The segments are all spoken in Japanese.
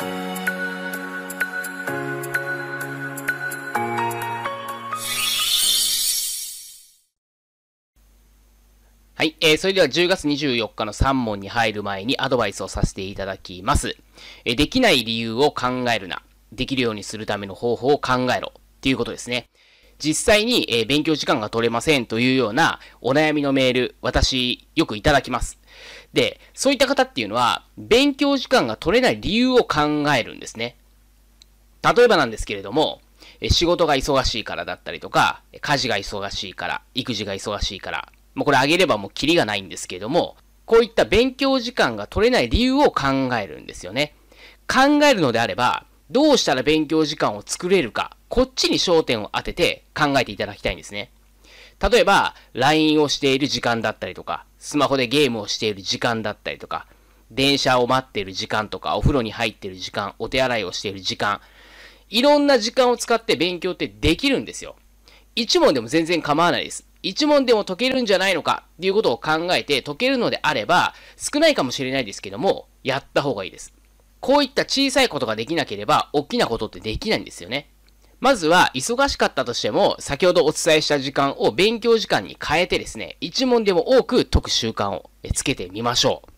はい。えー、それでは10月24日の3問に入る前にアドバイスをさせていただきます。えー、できない理由を考えるな。できるようにするための方法を考えろ。っていうことですね。実際に、えー、勉強時間が取れませんというようなお悩みのメール、私、よくいただきます。で、そういった方っていうのは、勉強時間が取れない理由を考えるんですね。例えばなんですけれども、仕事が忙しいからだったりとか、家事が忙しいから、育児が忙しいから、もうこれあげればもうキリがないんですけれども、こういった勉強時間が取れない理由を考えるんですよね。考えるのであれば、どうしたら勉強時間を作れるか、こっちに焦点を当てて考えていただきたいんですね。例えば、LINE をしている時間だったりとか、スマホでゲームをしている時間だったりとか、電車を待っている時間とか、お風呂に入っている時間、お手洗いをしている時間、いろんな時間を使って勉強ってできるんですよ。一問でも全然構わないです。一問でも解けるんじゃないのかっていうことを考えて解けるのであれば、少ないかもしれないですけども、やった方がいいです。こういった小さいことができなければ、大きなことってできないんですよね。まずは、忙しかったとしても、先ほどお伝えした時間を勉強時間に変えてですね、一問でも多く解く習慣をつけてみましょう。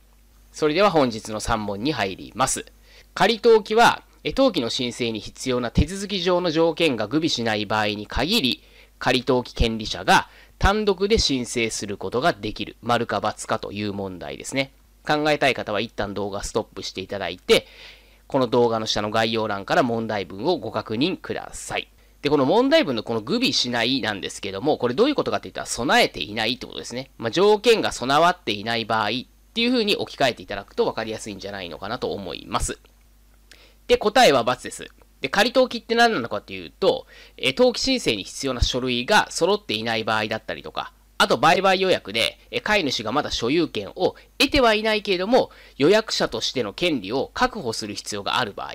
それでは本日の3問に入ります。仮登記は、登記の申請に必要な手続き上の条件が具備しない場合に限り、仮登記権利者が単独で申請することができる。丸か×かという問題ですね。考えたい方は一旦動画ストップしていただいて、この動画の下の概要欄から問題文をご確認ください。で、この問題文のこの具備しないなんですけども、これどういうことかって言ったら備えていないってことですね。まあ、条件が備わっていない場合っていうふうに置き換えていただくと分かりやすいんじゃないのかなと思います。で、答えは×です。で、仮登記って何なのかっていうと、え登記申請に必要な書類が揃っていない場合だったりとか、あと売買予約で、飼い主がまだ所有権を得てはいないけれども、予約者としての権利を確保する必要がある場合、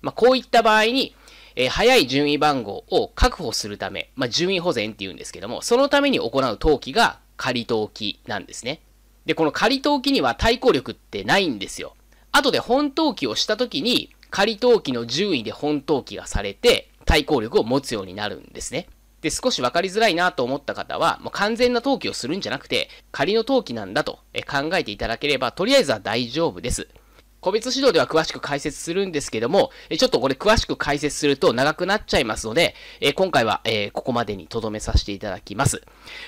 まあ、こういった場合に、えー、早い順位番号を確保するため、まあ、順位保全っていうんですけども、そのために行う登記が仮登記なんですね。で、この仮登記には対抗力ってないんですよ。後で本登記をした時に、仮登記の順位で本登記がされて、対抗力を持つようになるんですね。で、少し分かりづらいなと思った方は、もう完全な登記をするんじゃなくて、仮の登記なんだと考えていただければ、とりあえずは大丈夫です。個別指導では詳しく解説するんですけども、ちょっとこれ詳しく解説すると長くなっちゃいますので、え今回は、えここまでに留めさせていただきます。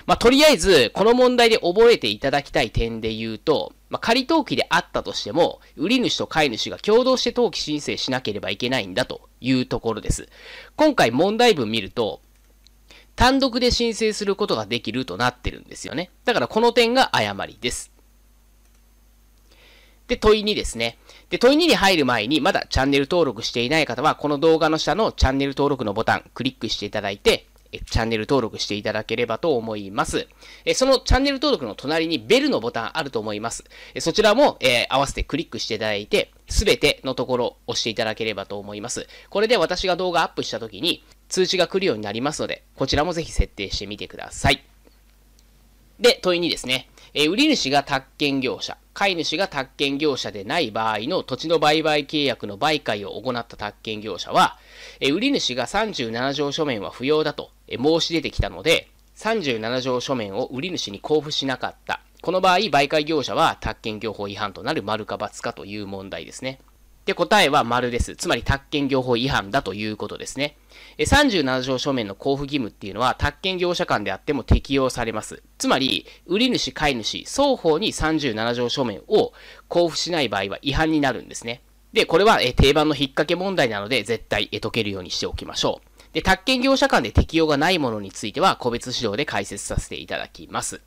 まあ、とりあえず、この問題で覚えていただきたい点で言うと、まあ、仮登記であったとしても、売り主と買い主が共同して登記申請しなければいけないんだというところです。今回問題文見ると、単独で申請することができるとなってるんですよね。だからこの点が誤りです。で、問い2ですね。で、問い2に入る前に、まだチャンネル登録していない方は、この動画の下のチャンネル登録のボタン、クリックしていただいて、チャンネル登録していただければと思います。えそのチャンネル登録の隣にベルのボタンあると思います。えそちらも、えー、合わせてクリックしていただいて、すべてのところを押していただければと思います。これで私が動画アップした時に、通知が来るようになりますので、こちらもぜひ設定してみてください。で、問いにですね、えー、売り主が宅建業者、買い主が宅建業者でない場合の土地の売買契約の媒介を行った宅建業者は、えー、売り主が37条書面は不要だと、えー、申し出てきたので、37条書面を売り主に交付しなかった。この場合、媒介業者は宅建業法違反となる丸か×かという問題ですね。で、答えは丸です。つまり、宅建業法違反だということですね。37条書面の交付義務っていうのは、宅建業者間であっても適用されます。つまり、売り主、買い主、双方に37条書面を交付しない場合は違反になるんですね。で、これは定番の引っ掛け問題なので、絶対解けるようにしておきましょう。で、宅建業者間で適用がないものについては、個別指導で解説させていただきます。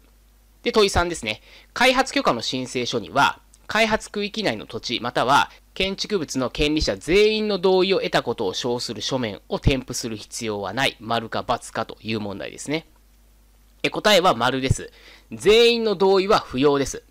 で、問い3ですね。開発許可の申請書には、開発区域内の土地、または建築物の権利者全員の同意を得たことを称する書面を添付する必要はない、丸か×かという問題ですね。え答えは丸です。全員の同意は不要です。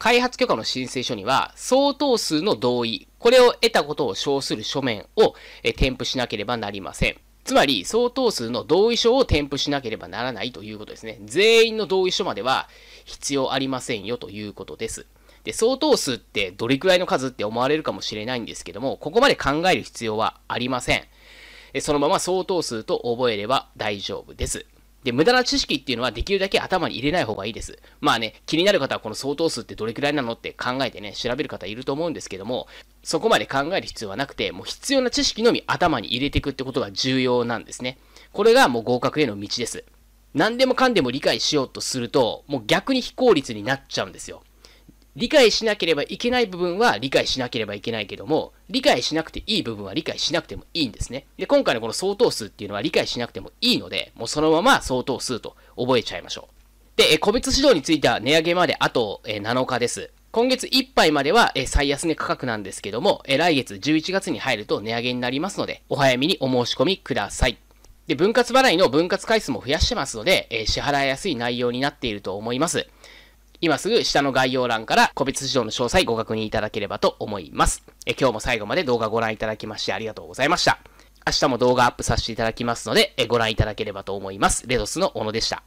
開発許可の申請書には、相当数の同意、これを得たことを称する書面を添付しなければなりません。つまり、相当数の同意書を添付しなければならないということですね。全員の同意書までは必要ありませんよということです。で、相当数ってどれくらいの数って思われるかもしれないんですけども、ここまで考える必要はありません。そのまま相当数と覚えれば大丈夫です。で、無駄な知識っていうのはできるだけ頭に入れない方がいいです。まあね、気になる方はこの相当数ってどれくらいなのって考えてね、調べる方いると思うんですけども、そこまで考える必要はなくて、もう必要な知識のみ頭に入れていくってことが重要なんですね。これがもう合格への道です。何でもかんでも理解しようとすると、もう逆に非効率になっちゃうんですよ。理解しなければいけない部分は理解しなければいけないけども、理解しなくていい部分は理解しなくてもいいんですね。で、今回のこの相当数っていうのは理解しなくてもいいので、もうそのまま相当数と覚えちゃいましょう。で、個別指導については値上げまであと7日です。今月いっぱいまでは最安値価格なんですけども、来月11月に入ると値上げになりますので、お早めにお申し込みください。で、分割払いの分割回数も増やしてますので、支払いやすい内容になっていると思います。今すぐ下の概要欄から個別指導の詳細ご確認いただければと思います。え今日も最後まで動画ご覧いただきましてありがとうございました。明日も動画アップさせていただきますので、えご覧いただければと思います。レドスの小野でした。